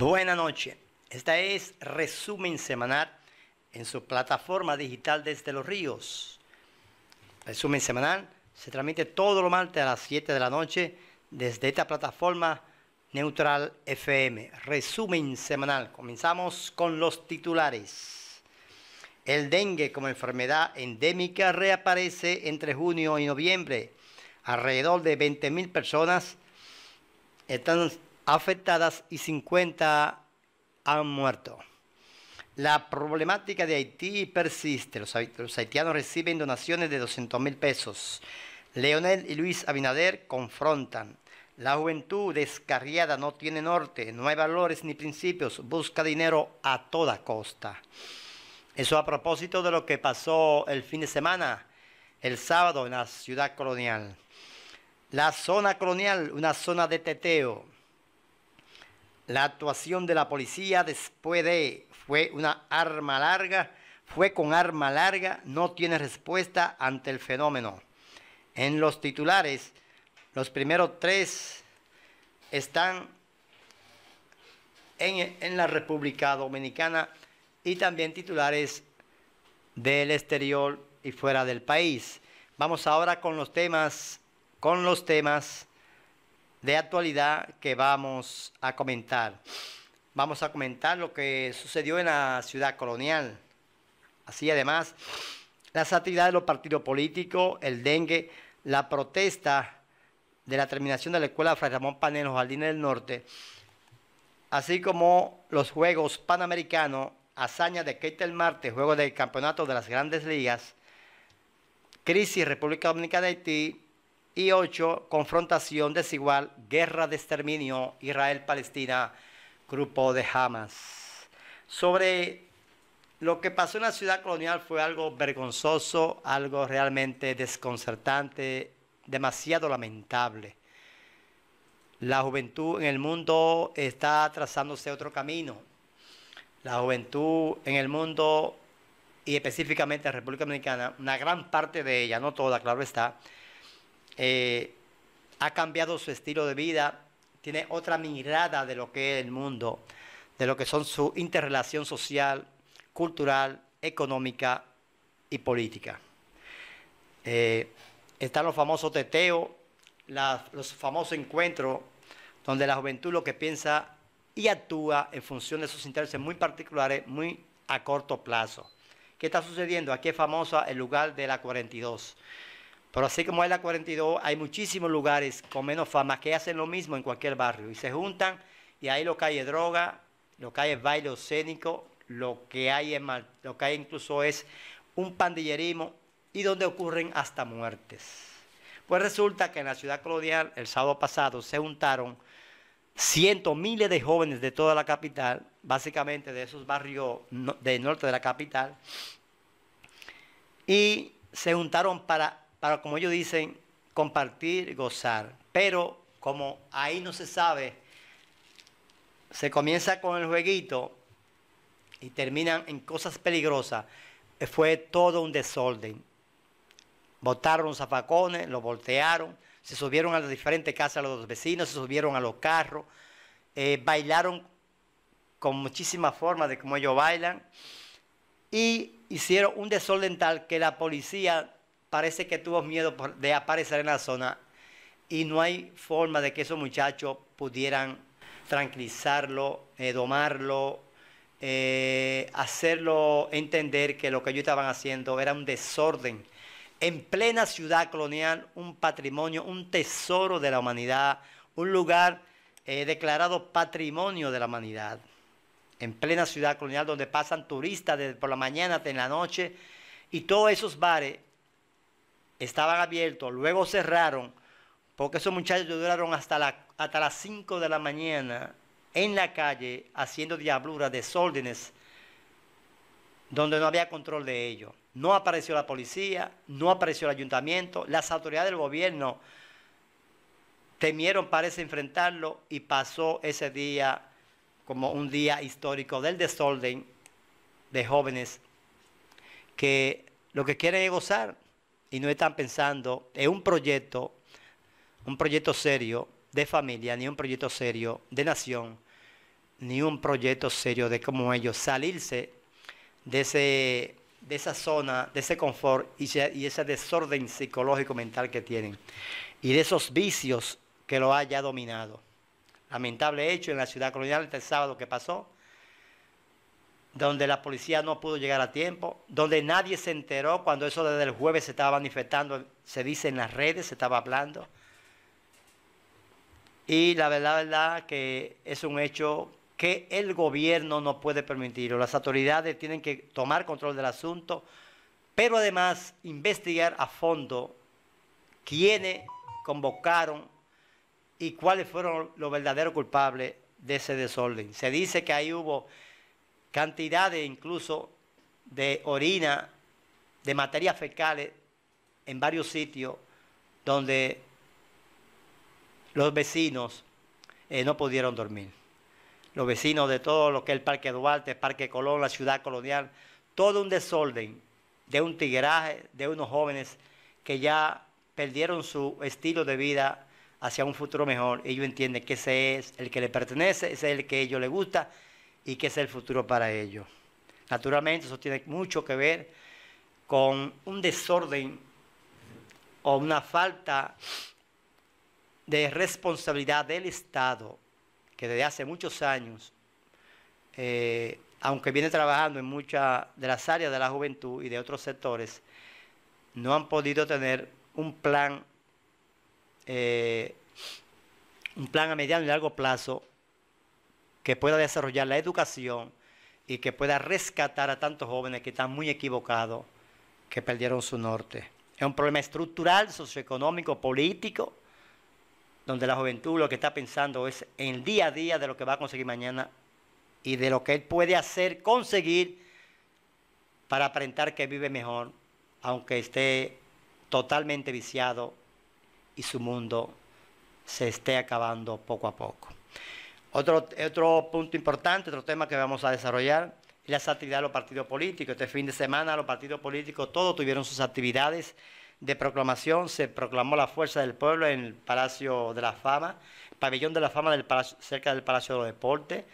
Buenas noches. Esta es Resumen Semanal en su plataforma digital desde los ríos. Resumen Semanal se transmite todo lo martes a las 7 de la noche desde esta plataforma Neutral FM. Resumen Semanal. Comenzamos con los titulares. El dengue como enfermedad endémica reaparece entre junio y noviembre. Alrededor de mil personas están afectadas y 50 han muerto. La problemática de Haití persiste. Los, haitianos reciben donaciones de 200 mil pesos. Leonel y Luis Abinader confrontan. La juventud descarriada no tiene norte, no hay valores ni principios, busca dinero a toda costa. Eso a propósito de lo que pasó el fin de semana, el sábado, en la ciudad colonial. La zona colonial, una zona de teteo la actuación de la policía después de fue una arma larga, fue con arma larga, no tiene respuesta ante el fenómeno. En los titulares, los primeros tres están en, la República Dominicana y también titulares del exterior y fuera del país. Vamos ahora con los temas, con los temas de actualidad que vamos a comentar. Vamos a comentar lo que sucedió en la ciudad colonial. Así además, las actividades de los partidos políticos, el dengue, la protesta de la terminación de la escuela Fray Ramón Panel en del Norte, así como los Juegos Panamericanos, hazaña de Keitel Marte, Juegos del Campeonato de las Grandes Ligas, crisis República Dominicana-Haití, y ocho, Confrontación desigual, guerra de exterminio, Israel-Palestina, grupo de Hamas. Sobre lo que pasó en la ciudad colonial fue algo vergonzoso, algo realmente desconcertante, demasiado lamentable. La juventud en el mundo está trazándose otro camino. La juventud en el mundo y específicamente en República Dominicana, una gran parte de ella, no toda, claro está, eh, ha cambiado su estilo de vida, tiene otra mirada de lo que es el mundo, de lo que son su interrelación social, cultural, económica y política. Eh, están los famosos teteos, los famosos encuentros donde la juventud lo que piensa y actúa en función de sus intereses muy particulares, muy a corto plazo. ¿Qué está sucediendo? Aquí es famoso el lugar de la 42. Pero así como hay la 42, hay muchísimos lugares con menos fama que hacen lo mismo en cualquier barrio y se juntan y ahí lo que hay es droga, lo que hay es baile escénico, lo que hay es mal, lo que hay incluso es un pandillerismo y donde ocurren hasta muertes. Pues resulta que en la ciudad colonial el sábado pasado se juntaron cientos, miles de jóvenes de toda la capital, básicamente de esos barrios del norte de la capital, y se juntaron para para, como ellos dicen, compartir, gozar. Pero como ahí no se sabe, se comienza con el jueguito y terminan en cosas peligrosas. Fue todo un desorden. Botaron zapacones, lo voltearon, se subieron a las diferentes casas de los vecinos, se subieron a los carros, eh, bailaron con muchísimas formas de cómo ellos bailan y hicieron un desorden tal que la policía parece que tuvo miedo de aparecer en la zona y no hay forma de que esos muchachos pudieran tranquilizarlo, eh, domarlo, eh, hacerlo entender que lo que ellos estaban haciendo era un desorden. En plena ciudad colonial, un patrimonio, un tesoro de la humanidad, un lugar eh, declarado patrimonio de la humanidad. En plena ciudad colonial donde pasan turistas desde por la mañana hasta en la noche y todos esos bares estaban abiertos, luego cerraron, porque esos muchachos duraron hasta, hasta las 5 de la mañana en la calle haciendo diabluras, desórdenes, donde no había control de ellos. No apareció la policía, no apareció el ayuntamiento, las autoridades del gobierno temieron, parece, enfrentarlo y pasó ese día como un día histórico del desorden de jóvenes que lo que quieren es gozar y no están pensando en un proyecto, un proyecto serio de familia, ni un proyecto serio de nación, ni un proyecto serio de cómo ellos salirse de, ese, de esa zona, de ese confort y, y ese desorden psicológico mental que tienen y de esos vicios que lo haya dominado. Lamentable hecho en la ciudad colonial este sábado que pasó, donde la policía no pudo llegar a tiempo, donde nadie se enteró cuando eso desde el jueves se estaba manifestando, se dice en las redes, se estaba hablando. Y la verdad, la verdad que es un hecho que el gobierno no puede permitirlo. Las autoridades tienen que tomar control del asunto, pero además investigar a fondo quiénes convocaron y cuáles fueron los verdaderos culpables de ese desorden. Se dice que ahí hubo cantidades incluso de orina, de materias fecales en varios sitios donde los vecinos eh, no pudieron dormir. Los vecinos de todo lo que es el Parque Duarte, el Parque Colón, la ciudad colonial, todo un desorden de un tigueraje, de unos jóvenes que ya perdieron su estilo de vida hacia un futuro mejor. Ellos entienden que ese es el que le pertenece, ese es el que a ellos les gusta, y qué es el futuro para ellos. Naturalmente eso tiene mucho que ver con un desorden o una falta de responsabilidad del Estado, que desde hace muchos años, eh, aunque viene trabajando en muchas de las áreas de la juventud y de otros sectores, no han podido tener un plan, eh, un plan a mediano y largo plazo que pueda desarrollar la educación y que pueda rescatar a tantos jóvenes que están muy equivocados, que perdieron su norte. Es un problema estructural, socioeconómico, político, donde la juventud lo que está pensando es en el día a día de lo que va a conseguir mañana y de lo que él puede hacer, conseguir para aparentar que vive mejor, aunque esté totalmente viciado y su mundo se esté acabando poco a poco. Otro, punto importante, otro tema que vamos a desarrollar, es las actividades de los partidos políticos. Este fin de semana los partidos políticos todos tuvieron sus actividades de proclamación. Se proclamó la fuerza del pueblo en el Palacio de la Fama, pabellón de la Fama del cerca del Palacio de los Deportes,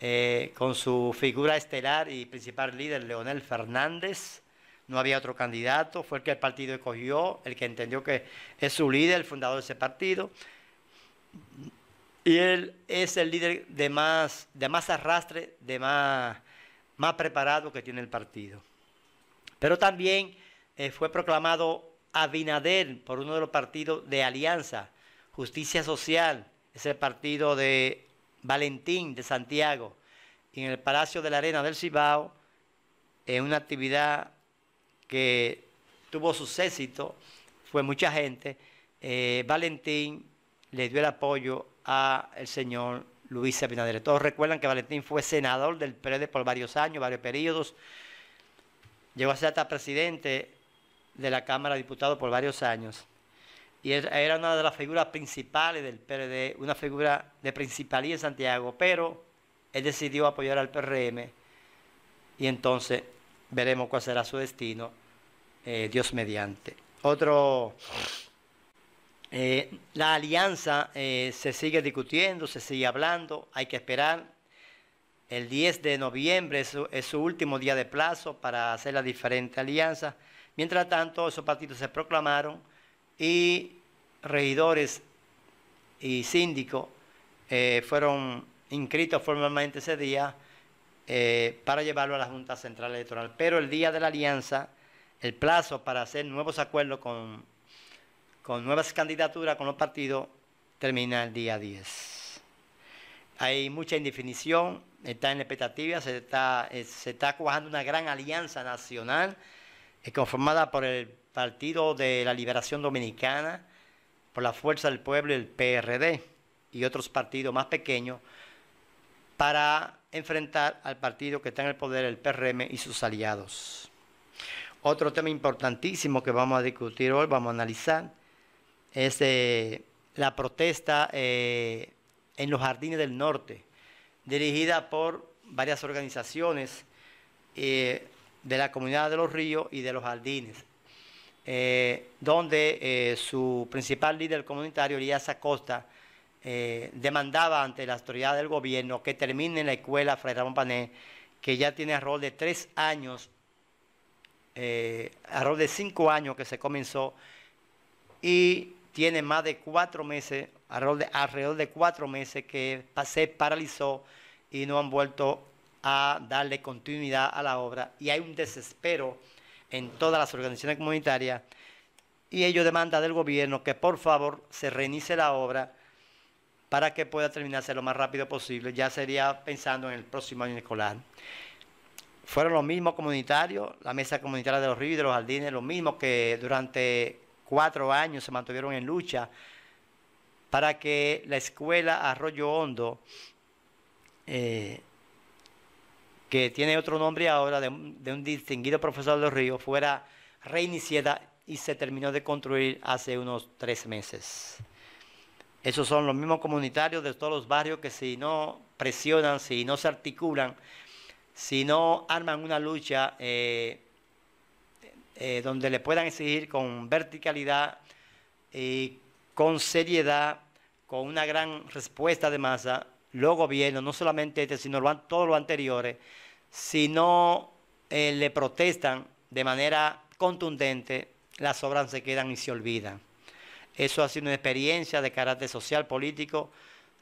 eh, con su figura estelar y principal líder, Leonel Fernández no había otro candidato, fue el que el partido escogió, el que entendió que es su líder, el fundador de ese partido. Y él es el líder de más, de más arrastre, de más, más preparado que tiene el partido. Pero también eh, fue proclamado Abinader por uno de los partidos de Alianza, Justicia Social, es el partido de Valentín de Santiago, en el Palacio de la Arena del Cibao, en una actividad que tuvo su éxito, fue mucha gente. Eh, Valentín le dio el apoyo el señor Luis Abinader. Todos recuerdan que Valentín fue senador del PRD por varios años, varios periodos. Llegó a ser hasta presidente de la Cámara de Diputados por varios años. Y era una de las figuras principales del PRD, una figura de principalía en Santiago, pero él decidió apoyar al PRM y entonces veremos cuál será su destino, eh, Dios mediante. Otro eh, la alianza eh, se sigue discutiendo, se sigue hablando, hay que esperar. El 10 de noviembre es su, último día de plazo para hacer la diferente alianza. Mientras tanto, esos partidos se proclamaron y regidores y síndicos eh, fueron inscritos formalmente ese día para llevarlo a la Junta Central Electoral. Pero el día de la alianza, el plazo para hacer nuevos acuerdos con con nuevas candidaturas con los partidos, termina el día 10. Hay mucha indefinición, está en expectativa, se está, eh, se cuajando una gran alianza nacional eh, conformada por el Partido de la Liberación Dominicana, por la Fuerza del Pueblo el PRD y otros partidos más pequeños para enfrentar al partido que está en el poder, el PRM y sus aliados. Otro tema importantísimo que vamos a discutir hoy, vamos a analizar, es eh, la protesta eh, en los jardines del norte, dirigida por varias organizaciones eh, de la comunidad de los ríos y de los jardines, donde su principal líder comunitario, Elías Acosta, demandaba ante la autoridad del gobierno que termine la escuela Fray Ramón Pané, que ya tiene a rol de tres años, a de cinco años que se comenzó, y tiene más de cuatro meses, alrededor de, cuatro meses que se paralizó y no han vuelto a darle continuidad a la obra. Y hay un desespero en todas las organizaciones comunitarias y ellos demanda del gobierno que por favor se reinicie la obra para que pueda terminarse lo más rápido posible. Ya sería pensando en el próximo año escolar. Fueron los mismos comunitarios, la mesa comunitaria de los ríos y de los jardines, los mismos que durante cuatro años se mantuvieron en lucha para que la escuela Arroyo Hondo, eh, que tiene otro nombre ahora de, un distinguido profesor del río, fuera reiniciada y se terminó de construir hace unos tres meses. Esos son los mismos comunitarios de todos los barrios que si no presionan, si no se articulan, si no arman una lucha eh, eh, donde le puedan exigir con verticalidad y con seriedad, con una gran respuesta de masa, los gobiernos, no solamente este, sino lo, todos los anteriores, si no eh, le protestan de manera contundente, las obras se quedan y se olvidan. Eso ha sido una experiencia de carácter social, político,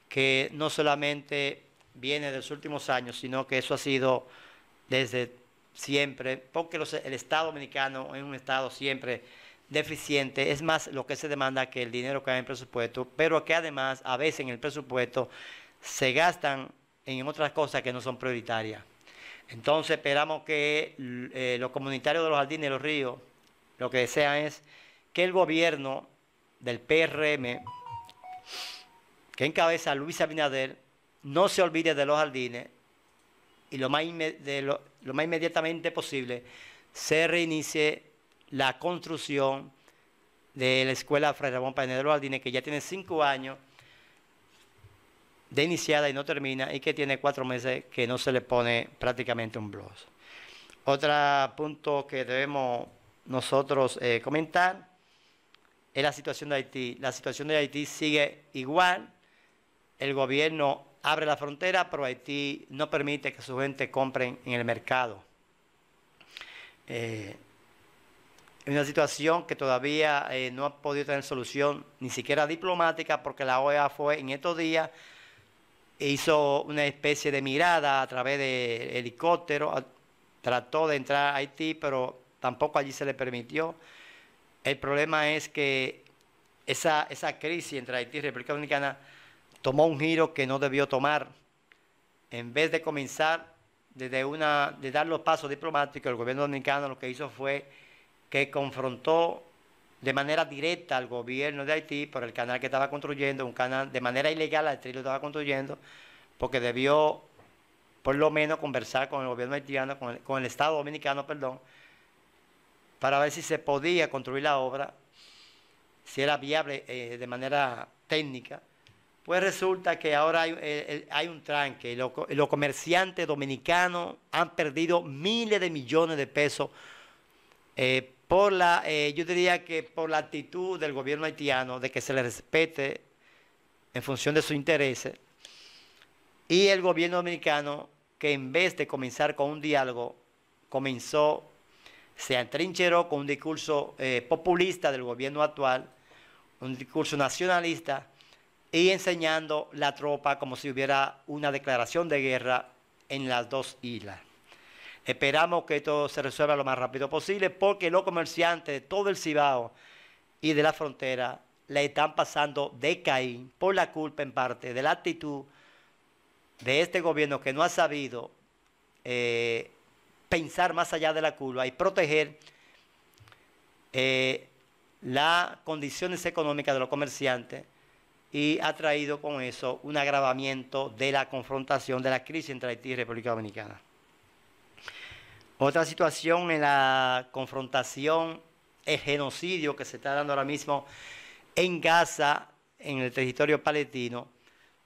que no solamente viene de los últimos años, sino que eso ha sido desde siempre, porque el Estado dominicano es un Estado siempre deficiente, es más lo que se demanda que el dinero que hay en el presupuesto, pero que además a veces en el presupuesto se gastan en otras cosas que no son prioritarias. Entonces esperamos que eh, los comunitarios de los jardines y los ríos lo que desean es que el gobierno del PRM, que encabeza Luis Abinader, no se olvide de los jardines y lo más, lo, más inmediatamente posible se reinicie la construcción de la escuela Fray Ramón Panedero Aldine, que ya tiene cinco años de iniciada y no termina, y que tiene cuatro meses que no se le pone prácticamente un blog. Otro punto que debemos nosotros eh, comentar es la situación de Haití. La situación de Haití sigue igual. El gobierno abre la frontera, pero Haití no permite que su gente compre en el mercado. Eh, es una situación que todavía eh, no ha podido tener solución, ni siquiera diplomática, porque la OEA fue en estos días, e hizo una especie de mirada a través de helicóptero, trató de entrar a Haití, pero tampoco allí se le permitió. El problema es que esa, esa crisis entre Haití y República Dominicana tomó un giro que no debió tomar. En vez de comenzar desde una, de dar los pasos diplomáticos, el gobierno dominicano lo que hizo fue que confrontó de manera directa al gobierno de Haití por el canal que estaba construyendo, un canal de manera ilegal al lo estaba construyendo, porque debió por lo menos conversar con el gobierno haitiano, con el, Estado dominicano, perdón, para ver si se podía construir la obra, si era viable eh, de manera técnica. Pues resulta que ahora hay, eh, eh, un tranque. Los, los comerciantes dominicanos han perdido miles de millones de pesos eh, por la, yo diría que por la actitud del gobierno haitiano de que se le respete en función de sus intereses. Y el gobierno dominicano, que en vez de comenzar con un diálogo, comenzó, se atrincheró con un discurso populista del gobierno actual, un discurso nacionalista y enseñando la tropa como si hubiera una declaración de guerra en las dos islas. Esperamos que esto se resuelva lo más rápido posible porque los comerciantes de todo el Cibao y de la frontera le están pasando de Caín por la culpa en parte de la actitud de este gobierno que no ha sabido eh, pensar más allá de la curva y proteger eh, las condiciones económicas de los comerciantes y ha traído con eso un agravamiento de la confrontación, de la crisis entre Haití y República Dominicana. Otra situación en la confrontación es genocidio que se está dando ahora mismo en Gaza, en el territorio palestino,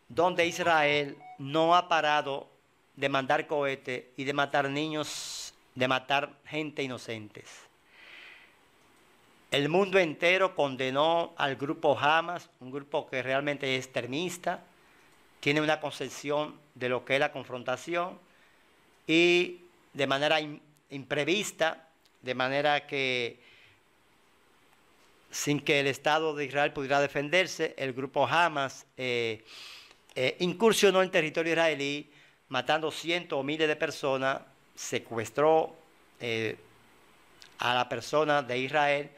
donde Israel no ha parado de mandar cohetes y de matar niños, de matar gente inocente. El mundo entero condenó al grupo Hamas, un grupo que realmente es extremista, tiene una concepción de lo que es la confrontación y de manera imprevista, de manera que sin que el Estado de Israel pudiera defenderse, el grupo Hamas eh, eh, incursionó en territorio israelí, matando cientos o miles de personas, secuestró eh, a la persona de Israel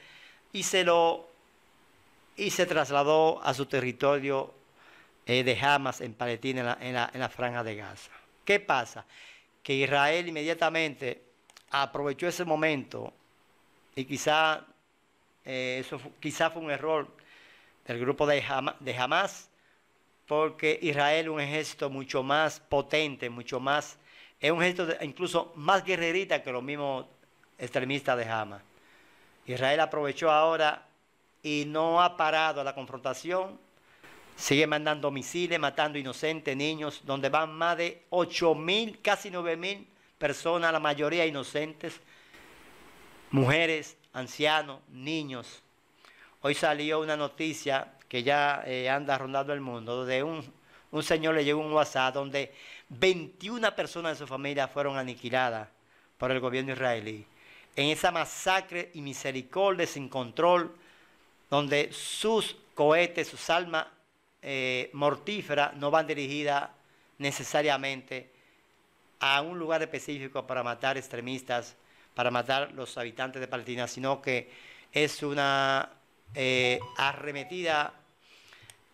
y se lo y se trasladó a su territorio eh, de Hamas en Palestina, en la, franja de Gaza. ¿Qué pasa? Que Israel inmediatamente aprovechó ese momento y quizá eh, eso fue, fue un error del grupo de Hamas, porque Israel es un ejército mucho más potente, mucho más, es un ejército incluso más guerrerita que los mismos extremistas de Hamas. Israel aprovechó ahora y no ha parado la confrontación. Sigue mandando misiles, matando inocentes, niños, donde van más de 8 mil, casi 9 mil personas, la mayoría inocentes, mujeres, ancianos, niños. Hoy salió una noticia que ya eh, anda rondando el mundo, de un, un señor le llegó un WhatsApp donde 21 personas de su familia fueron aniquiladas por el gobierno israelí en esa masacre y misericordia sin control, donde sus cohetes, sus almas eh, mortíferas no van dirigidas necesariamente a un lugar específico para matar extremistas, para matar los habitantes de Palestina, sino que es una eh, arremetida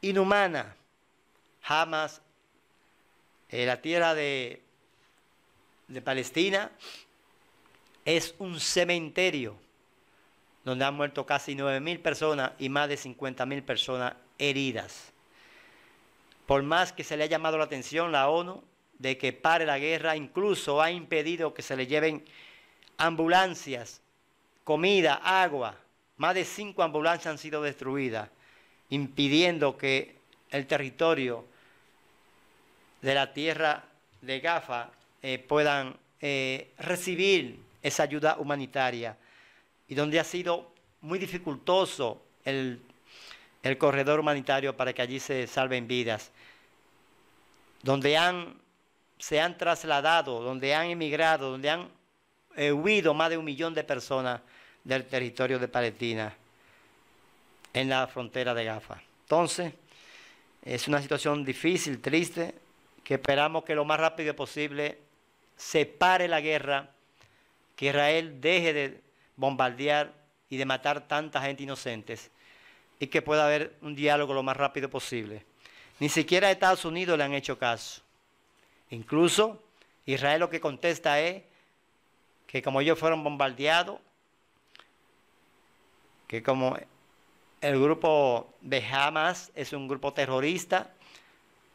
inhumana. jamás eh, la tierra de Palestina, es un cementerio donde han muerto casi 9.000 personas y más de 50.000 personas heridas. Por más que se le ha llamado la atención la ONU de que pare la guerra, incluso ha impedido que se le lleven ambulancias, comida, agua. Más de cinco ambulancias han sido destruidas, impidiendo que el territorio de la tierra de Gafa eh, puedan eh, recibir esa ayuda humanitaria y donde ha sido muy dificultoso el, corredor humanitario para que allí se salven vidas, donde han, se han trasladado, donde han emigrado, donde han eh, huido más de un millón de personas del territorio de Palestina en la frontera de Gaza. Entonces, es una situación difícil, triste, que esperamos que lo más rápido posible se pare la guerra que Israel deje de bombardear y de matar tanta gente inocente y que pueda haber un diálogo lo más rápido posible. Ni siquiera Estados Unidos le han hecho caso. Incluso Israel lo que contesta es que como ellos fueron bombardeados, que como el grupo de Hamas es un grupo terrorista,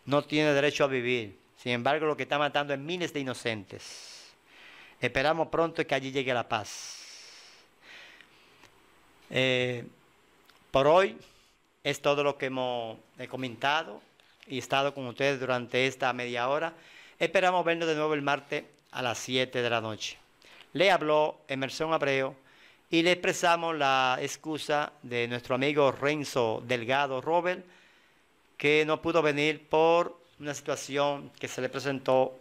no tiene derecho a vivir. Sin embargo, lo que está matando es miles de inocentes. Esperamos pronto que allí llegue la paz. Eh, por hoy es todo lo que hemos comentado y estado con ustedes durante esta media hora. Esperamos vernos de nuevo el martes a las 7 de la noche. Le habló Emerson Abreu y le expresamos la excusa de nuestro amigo Renzo Delgado Robert, que no pudo venir por una situación que se le presentó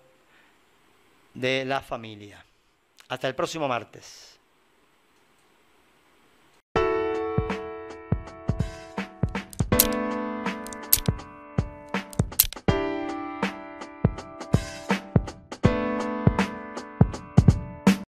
de la familia. Hasta el próximo martes.